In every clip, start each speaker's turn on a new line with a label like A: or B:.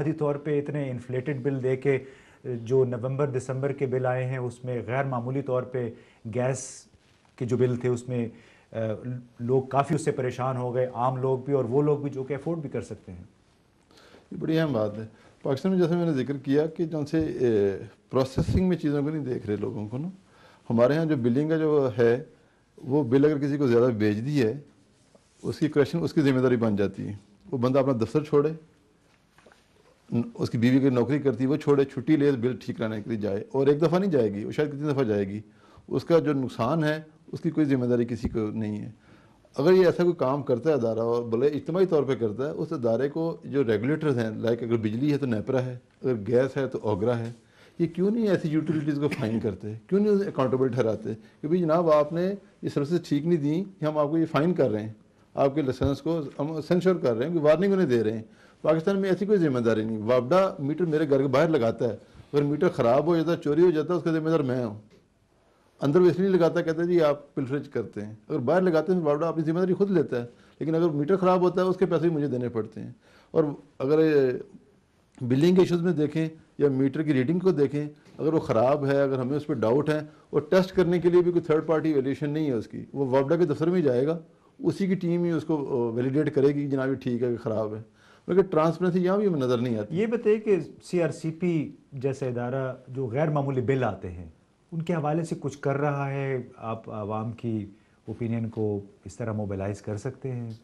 A: बुनियादी तौर पे इतने इन्फ्लेटेड बिल दे के जो नवंबर दिसंबर के बिल आए हैं उसमें गैर मामूली तौर पे गैस के जो बिल थे उसमें लोग काफ़ी उससे परेशान हो गए आम लोग भी और वो लोग भी जो कि अफोर्ड भी कर सकते हैं ये बड़ी अहम बात
B: है पाकिस्तान में जैसे मैंने जिक्र किया कि जो से प्रोसेसिंग में चीज़ों को नहीं देख रहे लोगों को ना हमारे यहाँ जो बिलिंग का जो है वो बिल अगर किसी को ज़्यादा भेज दी है उसकी क्वेश्चन उसकी ज़िम्मेदारी बन जाती है वो बंदा अपना दफ्तर छोड़े उसकी बीवी की नौकरी करती है वो छोड़े छुट्टी ले बिल ठीक कराने के लिए जाए और एक दफ़ा नहीं जाएगी वो शायद कितनी दफ़ा जाएगी उसका जो नुकसान है उसकी कोई जिम्मेदारी किसी को नहीं है अगर ये ऐसा कोई काम करता है अदारा और भले इज्तमी तौर पर करता है उस अदारे को जो रेगुलेटर्स हैं लाइक अगर बिजली है तो नेपरा है अगर गैस है तो ओगरा है ये क्यों नहीं ऐसी यूटिलिटीज़ को फाइन करते क्यों नहीं उसे अकाउंटेबल ठहराते कि भाई जनाब आपने ये सर्विस ठीक नहीं दी कि हम आपको ये फ़ाइन कर रहे हैं आपके लाइसेंस को हम सेंशोर कर रहे हैं कि वार्निंग उन्हें दे रहे हैं पाकिस्तान में ऐसी कोई जिम्मेदारी नहीं वापडा मीटर मेरे घर के बाहर लगाता है अगर मीटर ख़राब हो जाता चोरी हो जाता उसका जिम्मेदार मैं हूँ अंदर वो इसलिए लगाता कहते हैं जी आप पिलफ्रिज करते हैं अगर बाहर लगाते हैं तो वापडा अपनी जिम्मेदारी खुद लेता है लेकिन अगर मीटर ख़राब होता है उसके पैसे भी मुझे देने पड़ते हैं और अगर बिलिंग के इशूज़ में देखें या मीटर की रीडिंग को देखें अगर वो ख़राब है अगर हमें उस पर डाउट है और टेस्ट करने के लिए भी कोई थर्ड पार्टी वैल्यूशन नहीं है उसकी वो वापडा के दफ्तर में जाएगा उसी की टीम ही उसको वैलिडेट करेगी कि जनाब ये ठीक है कि ख़राब है लेकिन ट्रांसपेरेंसी यहाँ भी हमें नज़र नहीं आती
A: ये बताइए कि सीआरसीपी जैसा इदारा जो गैर मामूली बिल आते हैं उनके हवाले से कुछ कर रहा है आप आवाम की ओपिनियन को इस तरह मोबिलाइज कर सकते हैं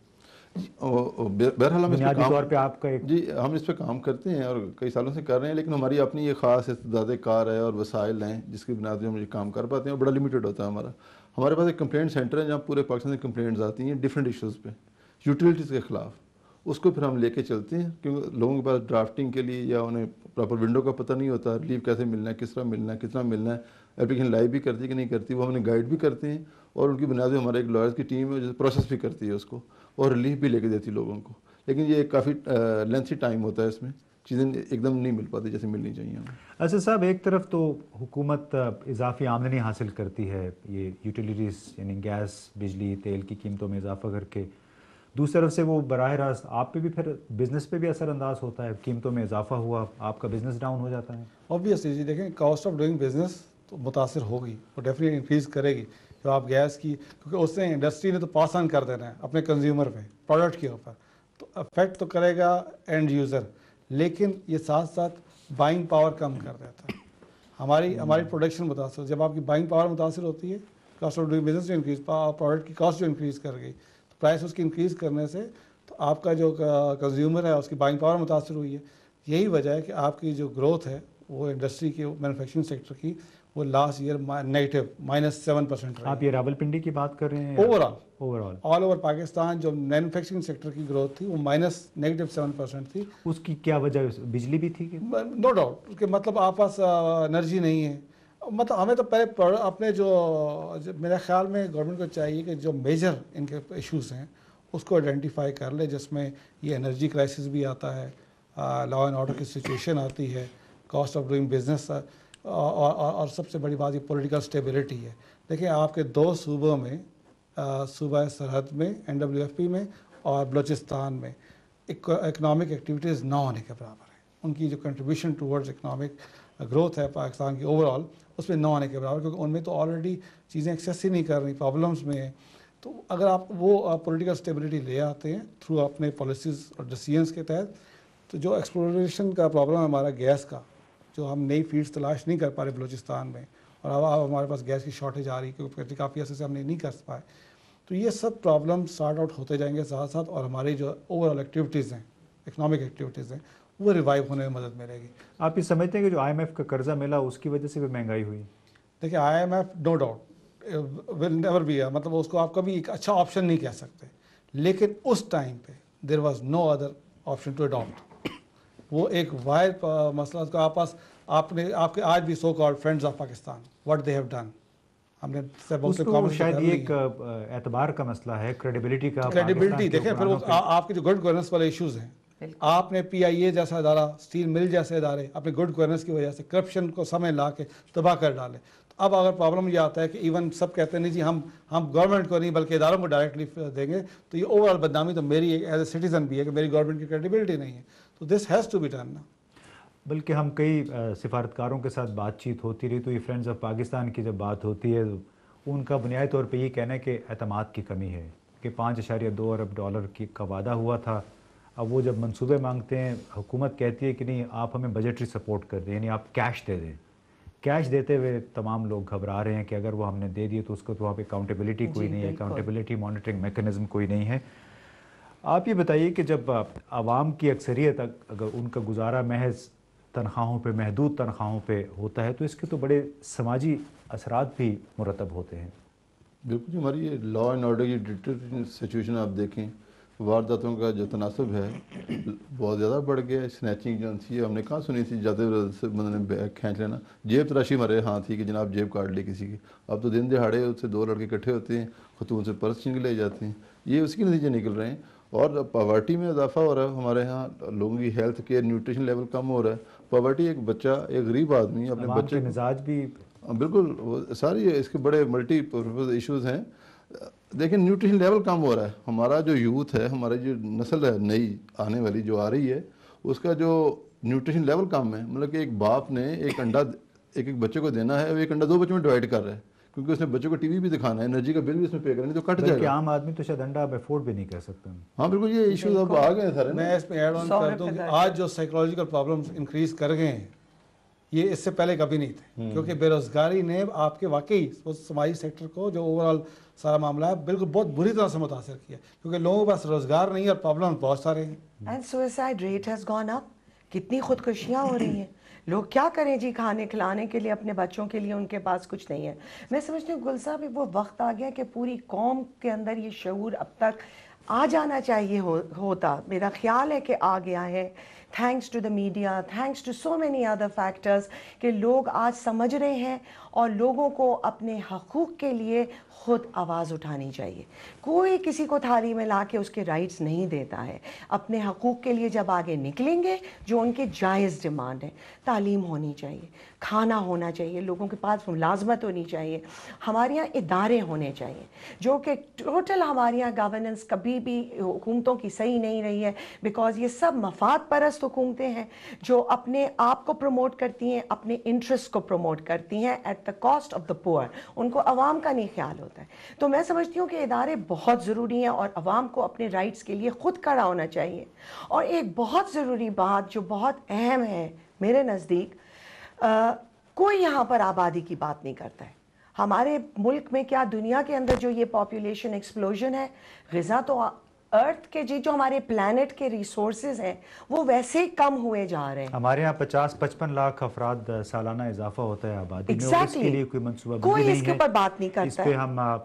B: बहरहाल हम तौर
A: पे आपका एक जी हम इस पर काम करते
B: हैं और कई सालों से कर रहे हैं लेकिन हमारी अपनी ये ख़ास इस्तेदादे कार है और वसाइल हैं जिसकी बुनियाद हम ये काम कर पाते हैं और बड़ा लिमिटेड होता है हमारा हमारे पास एक कंप्लेंट सेंटर है जहाँ पूरे पाकिस्तान से कंप्लेंट्स आती हैं डिफरेंट इशूज़ पे यूटिलिटीज़ के ख़िलाफ़ उसको फिर हम लेके चलते हैं क्योंकि लोगों के पास ड्राफ्टिंग के लिए या उन्हें प्रॉपर विंडो का पता नहीं होता रिलीफ कैसे मिलना है किस तरह मिलना है कितना मिलना है एप्लीकेशन लाइव भी करती है कि नहीं करती वो हमने गाइड भी करते हैं और उनकी बुनियाद में हमारे एक लॉयर्स की टीम है जो प्रोसेस भी करती है उसको और रिलीफ भी लेके देती है लोगों को लेकिन ये काफ़ी लेंथी टाइम होता है इसमें चीज़ें एकदम नहीं मिल पाती जैसे मिलनी चाहिए हमें
A: अच्छा साहब एक तरफ तो हुकूमत इजाफी आमदनी हासिल करती है ये यूटिलिटीज़ यानी गैस बिजली तेल की कीमतों में इजाफा करके दूसरी तरफ से वो बरह रास्त आप पे भी फिर बिजनेस पे भी असरअंदाज होता है कीमतों में इजाफा हुआ आपका बिजनेस डाउन हो जाता है ऑब्वियसली जी देखें कॉस्ट ऑफ डूइंग बिजनेस तो मुतासर
C: होगी और डेफिनेट इंक्रीज करेगी जो आप गैस की क्योंकि उसने इंडस्ट्री ने तो पास ऑन कर देना है अपने कंज्यूमर पे प्रोडक्ट के ऊपर तो अफेक्ट तो करेगा एंड यूज़र लेकिन ये साथ साथ बाइंग पावर कम कर देता है हमारी हमारी प्रोडक्शन मुतासर जब आपकी बाइंग पावर मुतासर होती है कॉस्ट ऑफ डूइंग बिजनेस जो इंक्रीज प्रोडक्ट की कॉस्ट जो इंक्रीज़ कर गई प्राइस उसकी इंक्रीज़ करने से तो आपका जो कंज्यूमर है उसकी बाइंग पावर मुतासर हुई है यही वजह है कि आपकी जो ग्रोथ है वो इंडस्ट्री की मैनुफेक्चरिंग सेक्टर की वो last year negative minus seven percent आप ये रावलपिंडी की बात कर रहे हैं overall overall all over Pakistan जो मैनुफेक्चरिंग सेक्टर की ग्रोथ थी वो माइनस नेगेटिव सेवन परसेंट थी उसकी क्या वजह बिजली भी थी नो डाउट no उसके मतलब आप पास एनर्जी नहीं है मतलब हमें तो पहले अपने जो, जो मेरे ख्याल में गवर्नमेंट को चाहिए कि जो मेजर इनके इश्यूज़ हैं उसको आइडेंटिफाई कर ले जिसमें ये एनर्जी क्राइसिस भी आता है लॉ एंड ऑर्डर की सिचुएशन आती है कॉस्ट ऑफ डूइंग बिजनेस और, और, और सबसे बड़ी बात ये पॉलिटिकल स्टेबिलिटी है देखिए आपके दो सूबों में सूबा सरहद में एन में और बलूचिस्तान में इकोनॉमिक एक्टिविटीज़ ना होने के बराबर है उनकी जो कंट्रीब्यूशन टूवर्ड्स इकनॉमिक ग्रोथ है पाकिस्तान की ओवरऑल उसमें ना आने के बराबर क्योंकि उनमें तो ऑलरेडी चीज़ें एक्सेस ही नहीं कर रही प्रॉब्लम्स में हैं तो अगर आप वो पॉलिटिकल स्टेबिलिटी ले आते हैं थ्रू अपने पॉलिसीज़ और डिसीजंस के तहत तो जो एक्सप्लोरेशन का प्रॉब्लम है हमारा गैस का जो हम नई फील्ड्स तलाश नहीं कर पा रहे बलूचिस्तान में और अब अब हमारे पास गैस की शॉर्टेज आ रही है क्योंकि काफ़ी अर्से से हमने नहीं कर पाए तो ये सब प्रॉब्लम स्टार्ट आउट होते जाएंगे साथ साथ और हमारी जो ओवरऑल एक्टिविटीज़ हैं इकनॉमिक एक्टिविटीज़ हैं वो रिवाइव होने में मदद मिलेगी आप ये समझते हैं कि जो आईएमएफ का कर्जा मिला उसकी वजह से भी महंगाई हुई देखिए IMF no doubt will never be मतलब उसको आप कभी एक अच्छा ऑप्शन नहीं कह सकते लेकिन उस टाइम पे there was no other option to adopt वो एक वायर मसला उसका आप पास आपने आपके आज भी so called friends of Pakistan what they have done हमने तो शायद ये एक
A: एतबार का मसला है क्रेडिबिलिटी का क्रेडिबिलिटी देखें फिर
C: आपके जो गुड गवर्नेंस वाले इश्यूज हैं आपने पीआईए जैसा इदारा स्टील मिल जैसे इदारे अपने गुड गवर्नेंस की वजह से करप्शन को समय ला के तबाह कर डाले तो अब अगर प्रॉब्लम यह आता है कि इवन सब कहते हैं नहीं जी हम हम गवर्नमेंट को नहीं बल्कि इदारों को डायरेक्टली देंगे तो ये ओवरऑल बदनामी तो मेरी एज ए सिटीज़न भी है कि मेरी गवर्नमेंट की क्रेडिबिलिटी नहीं है तो this has to be done ना
A: बल्कि हम कई सिफारतकारों के साथ बातचीत होती रही तो ये फ्रेंड्स ऑफ पाकिस्तान की जब बात होती है तो उनका बुनियादी तौर पर यही कहना है कि अहतम की कमी है कि पाँच अशारिया दो अरब डॉलर की का वादा हुआ था अब वो जब मंसूबे मांगते हैं हुकूमत कहती है कि नहीं आप हमें बजटरी सपोर्ट कर दें यानी आप कैश दे दें कैश देते हुए तमाम लोग घबरा रहे हैं कि अगर वो हमने दे दिए तो उसको तो वहाँ पे अकाउंटेबिलिटी कोई नहीं है अकाउंटेबिलिटी मॉनिटरिंग मेकनिज़म कोई नहीं है आप ये बताइए कि जब आवाम की अक्सरियत अगर उनका गुजारा महज तनख्वाहों पर महदूद तनख्वाहों पर होता है तो इसके तो बड़े समाजी असरात भी मुरतब होते हैं
B: बिल्कुल हमारी ये लॉ एंड ऑर्डर की सिचुएशन आप देखें वारदातों का जो तनासब है बहुत ज़्यादा बढ़ गया है स्नैचिंग जो थी हमने कहाँ सुनी थी जाते मतलब बैग खींच लेना जेब तराशी मरे हाँ थी कि जनाब जेब काट ली किसी की अब तो दिन दिहाड़े उससे दो लड़के इकट्ठे होते हैं खतून से पर्स छीन ले जाते हैं ये उसके नतीजे निकल रहे हैं और पावर्टी में इजाफा हो रहा है हमारे यहाँ लोगों की हेल्थ केयर न्यूट्रिशन लेवल कम हो रहा है पावर्टी एक बच्चा एक गरीब आदमी अपने बच्चे मिजाज भी हाँ, बिल्कुल सारी इसके बड़े मल्टी इशूज़ हैं देखिए न्यूट्रिशन लेवल कम हो रहा है हमारा जो यूथ है हमारी जो नस्ल है नई आने वाली जो आ रही है उसका जो न्यूट्रिशन लेवल कम है मतलब कि एक बाप ने एक अंडा एक एक बच्चे को देना है और एक अंडा दो बच्चों में डिवाइड कर रहा है क्योंकि उसने बच्चों को टीवी भी दिखाना है एनर्जी का बिल भी उसमें पे करना है तो कट जाए
A: आम आदमी तो शायद अंडा अफोर्ड भी नहीं कर सकते हाँ बिल्कुल ये इशू अब आ गए सर मैं इसमें ऐड ऑन कर दूँ
C: आज जो साइकोलॉजिकल प्रॉब्लम इंक्रीज कर गए हैं ये इससे पहले कभी नहीं थे हम्म। क्योंकि बेरोजगारी ने आपके वाकई उस समाजी सेक्टर को जो ओवरऑल सारा मामला है बिल्कुल बहुत बुरी तरह से मुतासर किया क्योंकि लोगों के पास रोजगार नहीं और प्रॉब्लम बहुत सारे हैं
D: and suicide rate has gone up कितनी खुदकुशियाँ हो रही हैं लोग क्या करें जी खाने खिलाने के लिए अपने बच्चों के लिए उनके पास कुछ नहीं है मैं समझती हूँ गुल साहब वो वक्त आ गया कि पूरी कौम के अंदर ये शूर अब तक आ जाना चाहिए हो, होता मेरा ख्याल है कि आ गया है thanks to the media thanks to so many other factors कि लोग आज समझ रहे हैं और लोगों को अपने हकूक़ के लिए ख़ुद आवाज़ उठानी चाहिए कोई किसी को थाली में ला के उसके राइट्स नहीं देता है अपने हकूक़ के लिए जब आगे निकलेंगे जो उनके जायज़ डिमांड है तालीम होनी चाहिए खाना होना चाहिए लोगों के पास मुलाजमत होनी चाहिए हमारे यहाँ इदारे होने चाहिए जो कि टोटल हमारे यहाँ गवर्नेंस कभी भी हुकूमतों की सही नहीं रही है बिकॉज़ ये सब मफाद परस जबरदस्त हुकूमतें हैं जो अपने आप को प्रमोट करती हैं अपने इंटरेस्ट को प्रमोट करती हैं at the cost of the poor उनको आवाम का नहीं ख्याल होता है तो मैं समझती हूँ कि इदारे बहुत ज़रूरी हैं और आवाम को अपने राइट्स के लिए ख़ुद खड़ा होना चाहिए और एक बहुत ज़रूरी बात जो बहुत अहम है मेरे नज़दीक कोई यहाँ पर आबादी की बात नहीं करता है हमारे मुल्क में क्या दुनिया के अंदर जो ये पॉपुलेशन एक्सप्लोजन है गज़ा तो अर्थ के जी जो हमारे प्लानट के रिसोर्सेज हैं वो वैसे ही कम हुए जा रहे हैं
A: हमारे यहाँ पचास पचपन लाख अफराद सालाना इजाफा होता है आबादी exactly. में इसके लिए कोई मनसूबा कोई इसके ऊपर बात नहीं करता इस पे हम आ,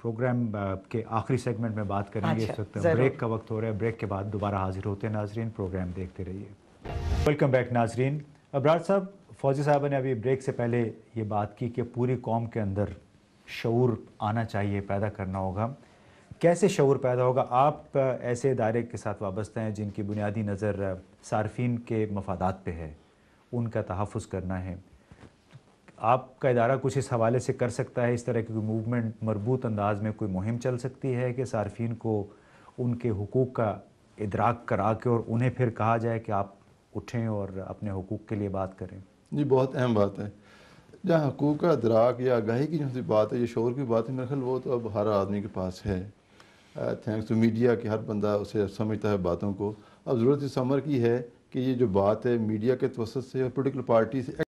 A: प्रोग्राम के आखिरी सेगमेंट में बात करेंगे इस अच्छा, वक्त ब्रेक का वक्त हो रहा है ब्रेक के बाद दोबारा हाजिर होते हैं नाजरीन प्रोग्राम देखते रहिए वेलकम बैक नाजरीन अबराज साहब फौजी साहब ने अभी ब्रेक से पहले ये बात की कि पूरी कौम के अंदर शूर आना चाहिए पैदा करना होगा कैसे शौर पैदा होगा आप ऐसे इदारे के साथ वाबस्ते हैं जिनकी बुनियादी नज़र सार्फिन के मफादात पे है उनका तहफ़ करना है आपका इदारा कुछ इस हवाले से कर सकता है इस तरह की कोई मूवमेंट मरबूत अंदाज में कोई मुहिम चल सकती है कि सार्फिन को उनके हकूक़ का इदराक करा के और उन्हें फिर कहा जाए कि आप उठें और अपने हकूक़ के लिए बात करें जी बहुत अहम बात है जहाँ हकूक़ का इदराक या आगाही
B: की जो बात है ये शोर की बात है मेरा ख्याल वो तो अब हर आदमी के पास है थैंक्स टू मीडिया कि हर बंदा उसे समझता है बातों को अब ज़रूरत इस अमर की है कि ये जो बात है मीडिया के तवसत से और पोलिटिकल पार्टी से